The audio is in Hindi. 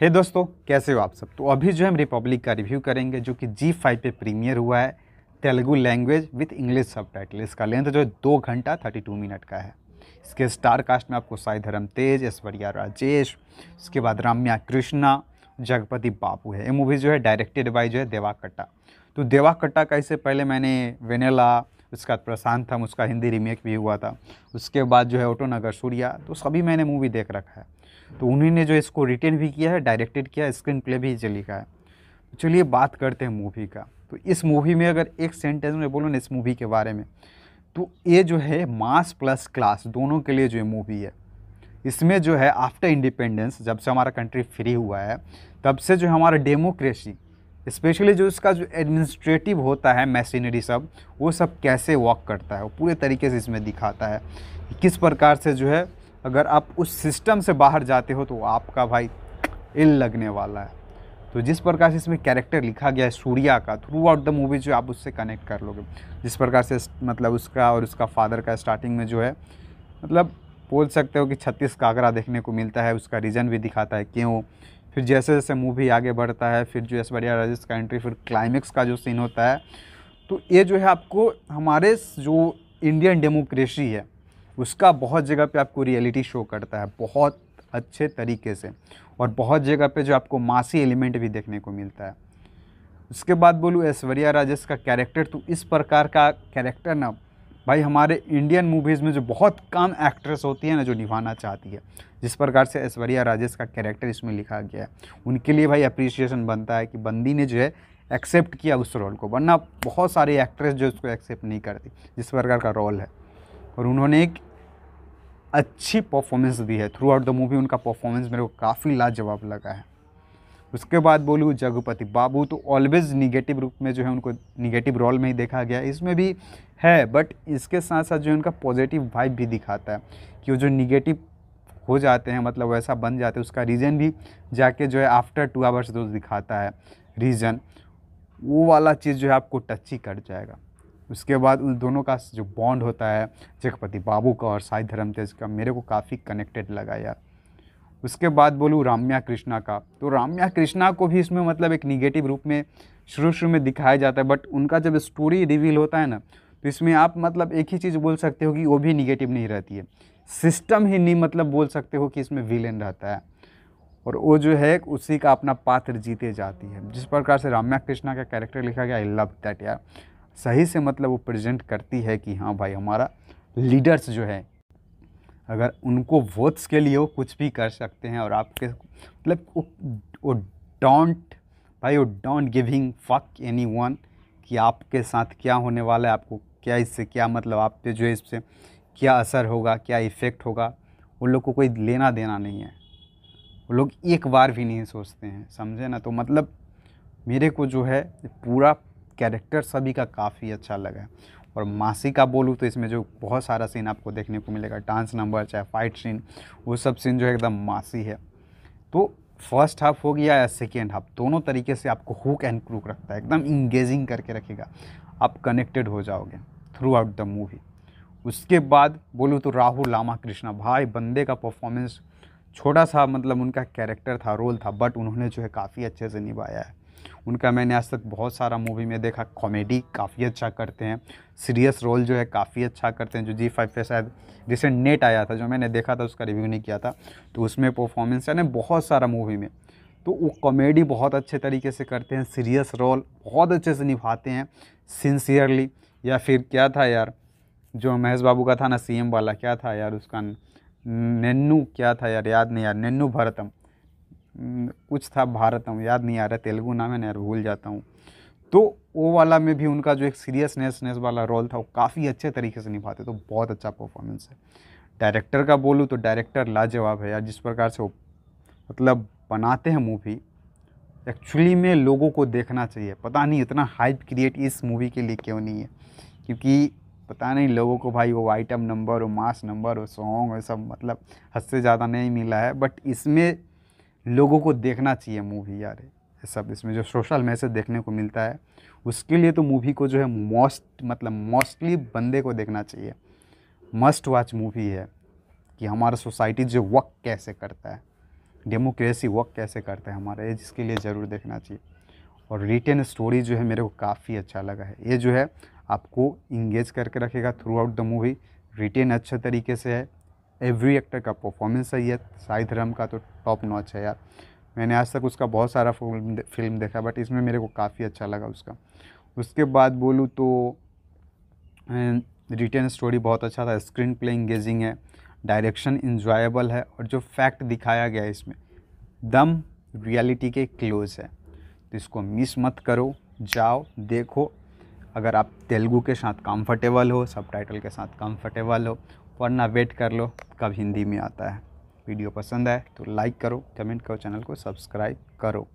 हे hey दोस्तों कैसे हो आप सब तो अभी जो हम रिपब्लिक का रिव्यू करेंगे जो कि जी फाइव पे प्रीमियर हुआ है Telugu language with English subtitle इसका लेंथ जो है दो घंटा थर्टी टू मिनट का है इसके स्टार कास्ट में आपको साई धर्म तेज ऐश्वर्या राजेश उसके बाद राम्या कृष्णा जगपति बापू है ये मूवी जो है डायरेक्टेड बाई जो है देवाकट्टा तो देवाकट्टा का इससे पहले मैंने वेनेला उसके बाद प्रशांत थम उसका हिंदी रीमेक भी हुआ था उसके बाद जो है ओटो नगर सूर्या तो सभी मैंने मूवी देख रखा है तो उन्होंने जो इसको रिटेन भी किया है डायरेक्टेड किया स्क्रीन प्ले भी इसे लिखा है तो चलिए बात करते हैं मूवी का तो इस मूवी में अगर एक सेंटेंस में बोलो ना इस मूवी के बारे में तो ये जो है मास प्लस क्लास दोनों के लिए जो मूवी है इसमें जो है आफ्टर इंडिपेंडेंस जब से हमारा कंट्री फ्री हुआ है तब से जो हमारा डेमोक्रेसी स्पेशली जो इसका जो एडमिनिस्ट्रेटिव होता है मशीनरी सब वो सब कैसे वर्क करता है वो पूरे तरीके से इसमें दिखाता है किस प्रकार से जो है अगर आप उस सिस्टम से बाहर जाते हो तो आपका भाई इल लगने वाला है तो जिस प्रकार से इसमें कैरेक्टर लिखा गया है सूर्या का थ्रू आउट द मूवी जो आप उससे कनेक्ट कर लोगे जिस प्रकार से मतलब उसका और उसका फादर का स्टार्टिंग में जो है मतलब बोल सकते हो कि छत्तीस कागरा देखने को मिलता है उसका रीज़न भी दिखाता है क्यों फिर जैसे जैसे मूवी आगे बढ़ता है फिर जो बढ़िया राजेश का एंट्री फिर क्लाइमेक्स का जो सीन होता है तो ये जो है आपको हमारे जो इंडियन डेमोक्रेसी है उसका बहुत जगह पे आपको रियलिटी शो करता है बहुत अच्छे तरीके से और बहुत जगह पे जो आपको मासी एलिमेंट भी देखने को मिलता है उसके बाद बोलूँ ऐश्वर्या राजेश का कैरेक्टर तो इस प्रकार का कैरेक्टर ना भाई हमारे इंडियन मूवीज़ में जो बहुत कम एक्ट्रेस होती है ना जो निभाना चाहती है जिस प्रकार से ऐश्वर्या राजेश का कैरेक्टर इसमें लिखा गया है उनके लिए भाई अप्रिसिएशन बनता है कि बंदी ने जो है एक्सेप्ट किया उस रोल को वरना बहुत सारे एक्ट्रेस जो उसको एक्सेप्ट नहीं करती जिस प्रकार का रोल है और उन्होंने एक अच्छी परफॉर्मेंस दी है थ्रू आउट द मूवी उनका परफॉर्मेंस मेरे को काफ़ी लाजवाब लगा है उसके बाद बोलूँ जगपति बाबू तो ऑलवेज़ निगेटिव रूप में जो है उनको निगेटिव रोल में ही देखा गया इसमें भी है बट इसके साथ साथ जो है उनका पॉजिटिव वाइब भी दिखाता है कि वो जो निगेटिव हो जाते हैं मतलब वैसा बन जाते हैं उसका रीज़न भी जाके जो है आफ्टर टू आवर्स जो दिखाता है रीज़न वो वाला चीज़ जो है आपको टच ही कर जाएगा उसके बाद उन दोनों का जो बॉन्ड होता है जगपति बाबू का और साई धर्म तेज का मेरे को काफ़ी कनेक्टेड लगा यार उसके बाद बोलूँ राम्या कृष्णा का तो राम्या कृष्णा को भी इसमें मतलब एक निगेटिव रूप में शुरू शुरू में दिखाया जाता है बट उनका जब स्टोरी रिवील होता है ना तो इसमें आप मतलब एक ही चीज़ बोल सकते हो कि वो भी निगेटिव नहीं रहती है सिस्टम ही नहीं मतलब बोल सकते हो कि इसमें विलेन रहता है और वो जो है उसी का अपना पात्र जीते जाती है जिस प्रकार से राम्या कृष्णा का कैरेक्टर लिखा गया आई लव दैट यार सही से मतलब वो प्रेजेंट करती है कि हाँ भाई हमारा लीडर्स जो है अगर उनको वोट्स के लिए वो कुछ भी कर सकते हैं और आपके मतलब वो, डोंट भाई वो don't giving fuck anyone कि आपके साथ क्या होने वाला है आपको क्या इससे क्या मतलब आप पे जो है इससे क्या असर होगा क्या इफ़ेक्ट होगा उन लोग को कोई लेना देना नहीं है वो लोग एक बार भी नहीं सोचते हैं समझे ना तो मतलब मेरे को जो है पूरा कैरेक्टर सभी का काफ़ी अच्छा लगा है और मासी का बोलूँ तो इसमें जो बहुत सारा सीन आपको देखने को मिलेगा डांस नंबर चाहे फाइट सीन वो सब सीन जो है एकदम मासी है तो फर्स्ट हाफ हो गया या सेकेंड हाफ दोनों तरीके से आपको हुक एंड क्रूक रखता है एकदम इंगेजिंग करके रखेगा आप कनेक्टेड हो जाओगे थ्रू आउट द मूवी उसके बाद बोलूँ तो राहुल लामा कृष्णा भाई बंदे का परफॉर्मेंस छोटा सा मतलब उनका कैरेक्टर था रोल था बट उन्होंने जो है काफ़ी अच्छे से निभाया है उनका मैंने आज तक बहुत सारा मूवी में देखा कॉमेडी काफ़ी अच्छा करते हैं सीरियस रोल जो है काफ़ी अच्छा करते हैं जो जी फाइव पे शायद रिसेंट नेट आया था जो मैंने देखा था उसका रिव्यू नहीं किया था तो उसमें परफॉर्मेंस यानी बहुत सारा मूवी में तो वो कॉमेडी बहुत अच्छे तरीके से करते हैं सीरियस रोल बहुत अच्छे से निभाते हैं सिंसियरली या फिर क्या था यार जो महेश बाबू का था ना सीएम वाला क्या था यार उसका नन्नू क्या था यार याद नहीं यार नन्नू भरतम कुछ था भारतम याद नहीं आ रहा तेलुगु नाम है ना यार भूल जाता हूँ तो वो वाला में भी उनका जो एक सीरियसनेसनेस वाला रोल था वो काफ़ी अच्छे तरीके से निभाते तो बहुत अच्छा परफॉर्मेंस है डायरेक्टर का बोलूँ तो डायरेक्टर लाजवाब है यार जिस प्रकार से वो मतलब बनाते हैं मूवी एक्चुअली में लोगों को देखना चाहिए पता नहीं इतना हाइप क्रिएट इस मूवी के लिए क्यों नहीं है क्योंकि पता नहीं लोगों को भाई वो आइटम नंबर वो मास नंबर वो सॉन्ग वो सब मतलब हद से ज़्यादा नहीं मिला है बट इसमें लोगों को देखना चाहिए मूवी यार सब इसमें जो सोशल मैसेज देखने को मिलता है उसके लिए तो मूवी को जो है मोस्ट मतलब मोस्टली बंदे को देखना चाहिए मस्ट वॉच मूवी है कि हमारा सोसाइटी जो वर्क कैसे करता है डेमोक्रेसी वर्क कैसे करता है हमारा ये जिसके लिए ज़रूर देखना चाहिए और रिटेन स्टोरी जो है मेरे को काफ़ी अच्छा लगा है ये जो है आपको इंगेज करके रखेगा throughout the movie retain अच्छे तरीके से है एवरी एक्टर का परफॉर्मेंस सही है साई धर्म का तो टॉप नॉच है यार मैंने आज तक उसका बहुत सारा फिल्म फिल्म देखा बट इसमें मेरे को काफ़ी अच्छा लगा उसका उसके बाद बोलूँ तो रिटर्न अं, स्टोरी बहुत अच्छा था स्क्रीन प्ले इंगेजिंग है डायरेक्शन इन्जॉयबल है और जो फैक्ट दिखाया गया है इसमें दम रियलिटी के क्लोज है तो इसको मिस मत करो जाओ देखो अगर आप तेलुगू के साथ कंफर्टेबल हो सब के साथ कंफर्टेबल हो वरना वेट कर लो कब हिंदी में आता है वीडियो पसंद आए तो लाइक करो कमेंट करो चैनल को सब्सक्राइब करो